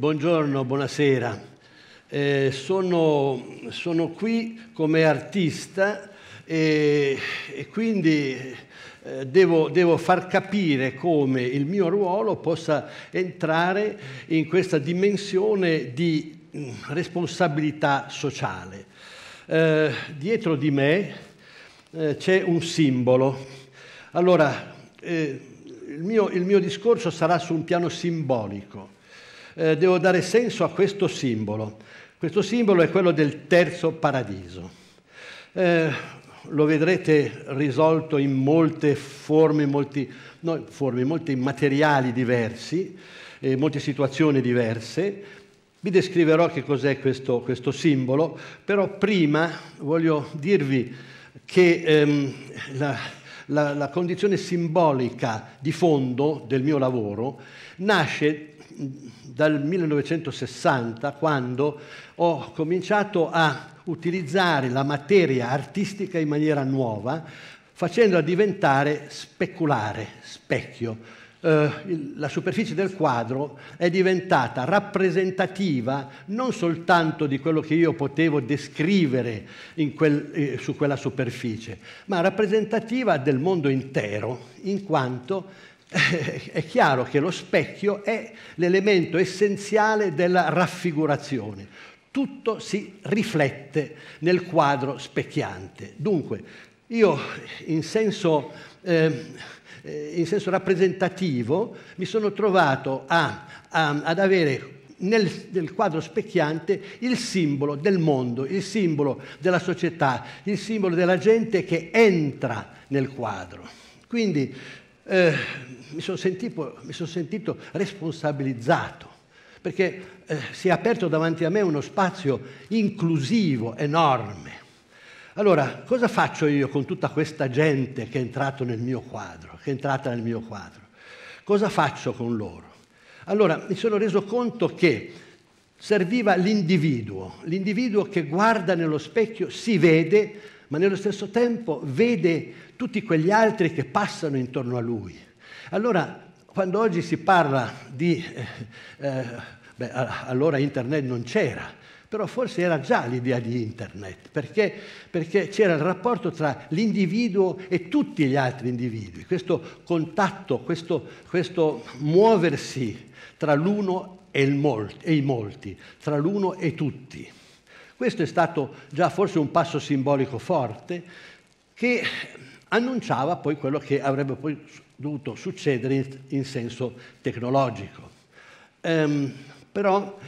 buongiorno, buonasera. Eh, sono, sono, qui come artista e, e quindi eh, devo, devo, far capire come il mio ruolo possa entrare in questa dimensione di mm, responsabilità sociale. Eh, dietro di me eh, c'è un simbolo. Allora, eh, il mio, il mio discorso sarà su un piano simbolico eh, devo dare senso a questo simbolo. Questo simbolo è quello del terzo paradiso. Eh, lo vedrete risolto in molte forme, molti, no, forme, molti materiali diversi, eh, molte situazioni diverse. Vi descriverò che cos'è questo, questo simbolo, però prima voglio dirvi che ehm, la, la, la condizione simbolica di fondo del mio lavoro nasce dal 1960 quando ho cominciato a utilizzare la materia artistica in maniera nuova, facendola diventare speculare, specchio. Uh, la superficie del quadro è diventata rappresentativa non soltanto di quello che io potevo descrivere quel, eh, su quella superficie, ma rappresentativa del mondo intero, in quanto eh, è chiaro che lo specchio è l'elemento essenziale della raffigurazione. Tutto si riflette nel quadro specchiante. Dunque, io in senso, ehm, eh, in senso rappresentativo mi sono trovato a, a, ad avere nel, nel, quadro specchiante il simbolo del mondo, il simbolo della società, il simbolo della gente che entra nel quadro. Quindi eh, mi sono sentito, son sentito, responsabilizzato, perché eh, si è aperto davanti a me uno spazio inclusivo enorme. Allora, cosa faccio io con tutta questa gente che è entrata nel mio quadro? Nel mio quadro? Cosa faccio con loro? Allora, mi sono reso conto che serviva l'individuo, l'individuo che guarda nello specchio, si vede, ma nello stesso tempo vede tutti quegli altri che passano intorno a lui. Allora, quando oggi si parla di... Eh, eh, beh, allora internet non c'era, però forse era già l'idea di internet, perché, perché, c'era il rapporto tra l'individuo e tutti gli altri individui, questo contatto, questo, questo muoversi tra l'uno e, molti, e i molti, tra l'uno e tutti. Questo è stato già forse un passo simbolico forte che annunciava poi quello che avrebbe poi dovuto succedere in, senso tecnologico. Ehm, però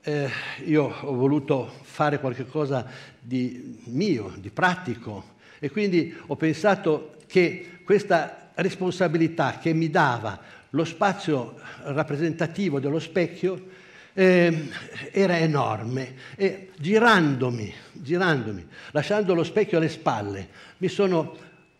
eh, io ho voluto fare qualcosa di mio, di pratico e quindi ho pensato che questa responsabilità che mi dava lo spazio rappresentativo dello specchio eh, era enorme e girandomi, girandomi, lasciando lo specchio alle spalle, mi sono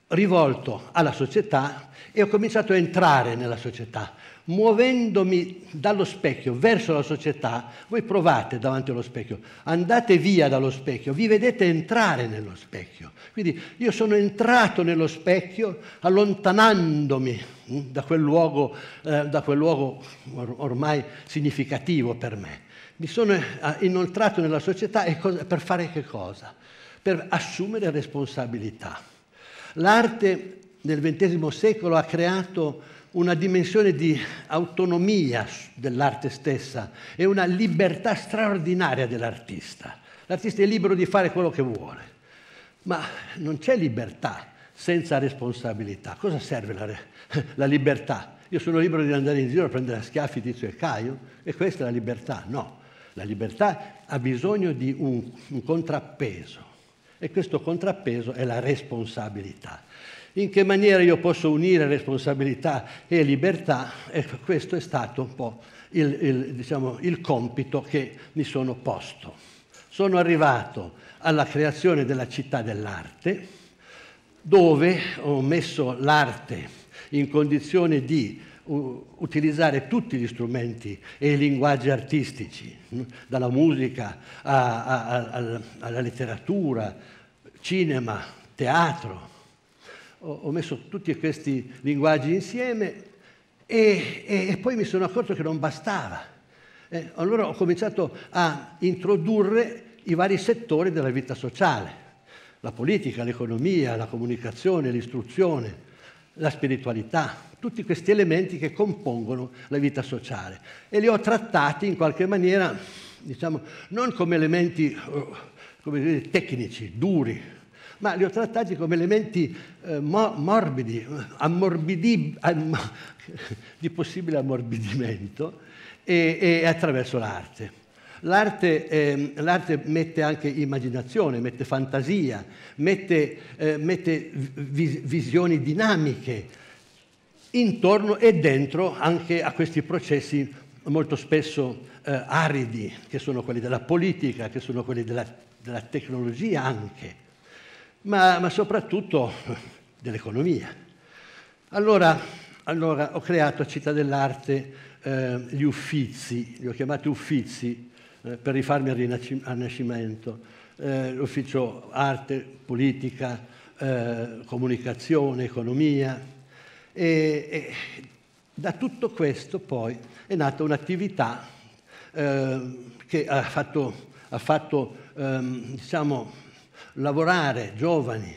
rivolto alla società e ho cominciato a entrare nella società. Muovendomi dallo specchio verso la società, voi provate davanti allo specchio, andate via dallo specchio, vi vedete entrare nello specchio. Quindi io sono entrato nello specchio allontanandomi mm, da quel luogo, eh, da quel luogo or- ormai significativo per me. Mi sono eh, inoltrato nella società co- per fare che cosa? Per assumere responsabilità. L'arte nel XX secolo ha creato una dimensione di autonomia dell'arte stessa e una libertà straordinaria dell'artista. L'artista è libero di fare quello che vuole, ma non c'è libertà senza responsabilità. Cosa serve la, la libertà? Io sono libero di andare in giro a prendere a schiaffi Tizio e Caio e questa è la libertà? No, la libertà ha bisogno di un, un contrappeso, e questo contrappeso è la responsabilità. In che maniera io posso unire responsabilità e libertà? E ecco, questo è stato un po' il, il, diciamo, il compito che mi sono posto. Sono arrivato alla creazione della città dell'arte, dove ho messo l'arte in condizione di utilizzare tutti gli strumenti e i linguaggi artistici, dalla musica alla letteratura, cinema, teatro. Ho, messo tutti questi linguaggi insieme e, e, e, poi mi sono accorto che non bastava. Eh, allora ho cominciato a introdurre i vari settori della vita sociale, la politica, l'economia, la comunicazione, l'istruzione, la spiritualità, tutti questi elementi che compongono la vita sociale. E li ho trattati in qualche maniera, diciamo, non come elementi oh, come dire, tecnici, duri, ma li ho trattati come elementi eh, mo- morbidi, ammorbidi- am- di possibile ammorbidimento e, e attraverso l'arte. L'arte, eh, l'arte, mette anche immaginazione, mette fantasia, mette, eh, mette vis- visioni dinamiche intorno e dentro anche a questi processi molto spesso eh, aridi, che sono quelli della politica, che sono quelli della della tecnologia anche, ma, ma soprattutto dell'economia. Allora, allora, ho creato a Città dell'Arte eh, gli uffizi, li ho chiamati uffizi eh, per rifarmi al Rinascimento, eh, l'ufficio arte, politica, eh, comunicazione, economia. E, e, da tutto questo poi è nata un'attività eh, che ha fatto, ha fatto ehm, diciamo, lavorare giovani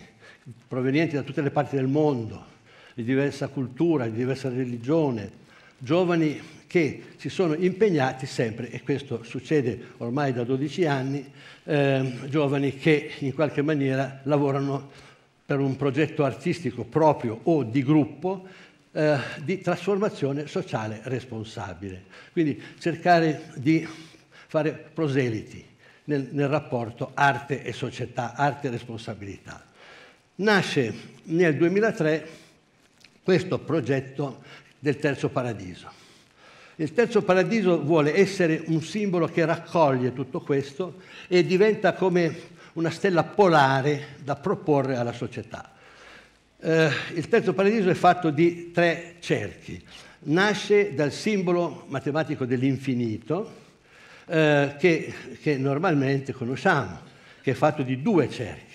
provenienti da tutte le parti del mondo, di diversa cultura, di diversa religione, giovani che si sono impegnati sempre, e questo succede ormai da 12 anni, eh, giovani che in qualche maniera lavorano per un progetto artistico proprio o di gruppo eh, di trasformazione sociale responsabile. Quindi cercare di fare proseliti, nel, nel rapporto arte e società, arte e responsabilità. Nasce nel 2003 questo progetto del Terzo Paradiso. Il Terzo Paradiso vuole essere un simbolo che raccoglie tutto questo e diventa come una stella polare da proporre alla società. Eh, il terzo paradiso è fatto di tre cerchi. Nasce dal simbolo matematico dell'infinito, eh, che, che, normalmente conosciamo, che è fatto di due cerchi.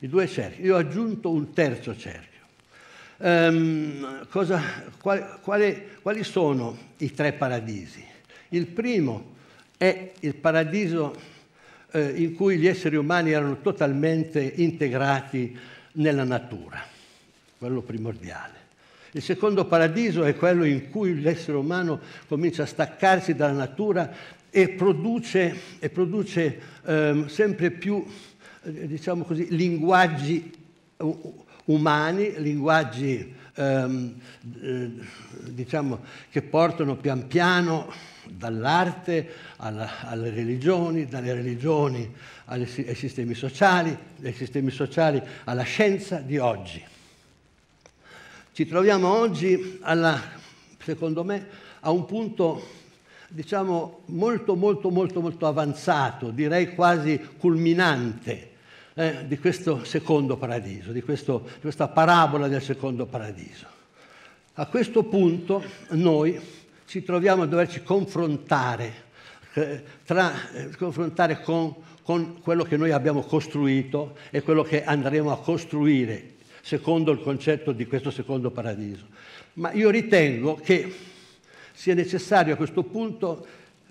I due cerchi. Io ho aggiunto un terzo cerchio. Ehm, cosa, qual, quali, quali sono i tre paradisi? Il primo è il paradiso eh, in cui gli esseri umani erano totalmente integrati nella natura, quello primordiale. Il secondo paradiso è quello in cui l'essere umano comincia a staccarsi dalla natura e produce, e produce ehm, sempre più eh, diciamo così, linguaggi umani, linguaggi ehm, diciamo, che portano pian piano dall'arte alla, alle religioni, dalle religioni alle, ai sistemi sociali, dai sistemi sociali alla scienza di oggi. Ci troviamo oggi, alla, secondo me, a un punto diciamo, molto, molto, molto, molto avanzato, direi quasi culminante eh, di questo secondo paradiso, di, questo, di questa parabola del secondo paradiso. A questo punto noi ci troviamo a doverci confrontare eh, tra, eh, confrontare con, con, quello che noi abbiamo costruito e quello che andremo a costruire secondo il concetto di questo secondo paradiso. Ma io ritengo che sia necessario a questo punto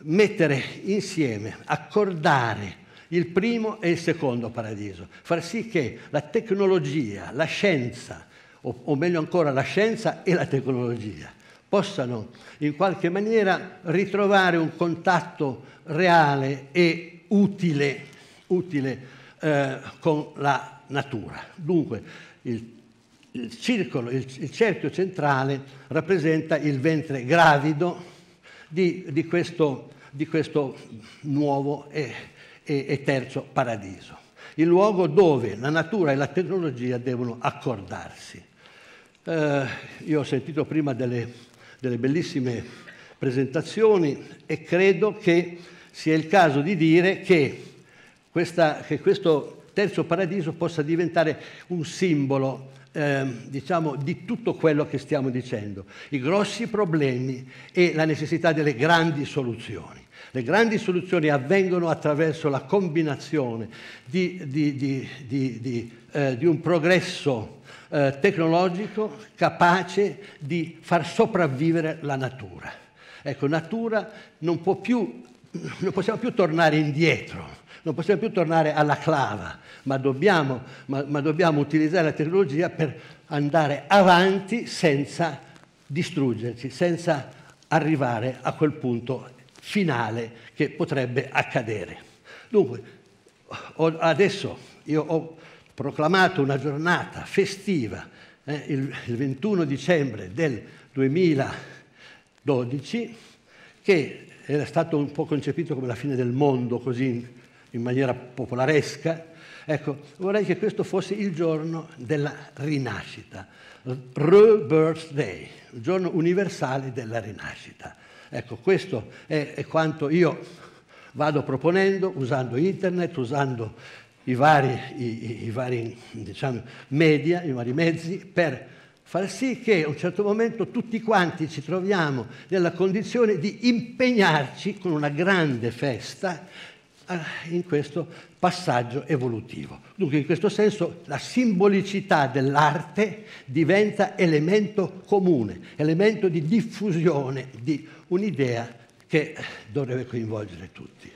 mettere insieme, accordare il primo e il secondo paradiso, far sì che la tecnologia, la scienza, o, meglio ancora la scienza e la tecnologia, possano in qualche maniera ritrovare un contatto reale e utile, utile eh, con la natura. Dunque, il il, circolo, il, il cerchio centrale rappresenta il ventre gravido di, di, questo, di questo, nuovo e, e, e terzo paradiso, il luogo dove la natura e la tecnologia devono accordarsi. Eh, io ho sentito prima delle, delle, bellissime presentazioni e credo che sia il caso di dire che, questa, che questo terzo paradiso possa diventare un simbolo eh, diciamo, di tutto quello che stiamo dicendo, i grossi problemi e la necessità delle grandi soluzioni. Le grandi soluzioni avvengono attraverso la combinazione di, di, di, eh, di un progresso eh, tecnologico capace di far sopravvivere la natura. Ecco, natura non, può più, non possiamo più tornare indietro non possiamo più tornare alla clava, ma dobbiamo, ma, ma dobbiamo utilizzare la tecnologia per andare avanti senza distruggerci, senza arrivare a quel punto finale che potrebbe accadere. Dunque, adesso io ho proclamato una giornata festiva eh, il, il 21 dicembre del 2012 che era stato un po' concepito come la fine del mondo, così in maniera popolaresca. Ecco, vorrei che questo fosse il giorno della rinascita, Rebirth Day, il giorno universale della rinascita. Ecco, questo è, è quanto io vado proponendo usando internet, usando i vari, i, i vari diciamo, media, i vari mezzi per far sì che a un certo momento tutti quanti ci troviamo nella condizione di impegnarci con una grande festa Ah, in questo passaggio evolutivo. Dunque in questo senso la simbolicità dell'arte diventa elemento comune, elemento di diffusione di un'idea che dovrebbe coinvolgere tutti.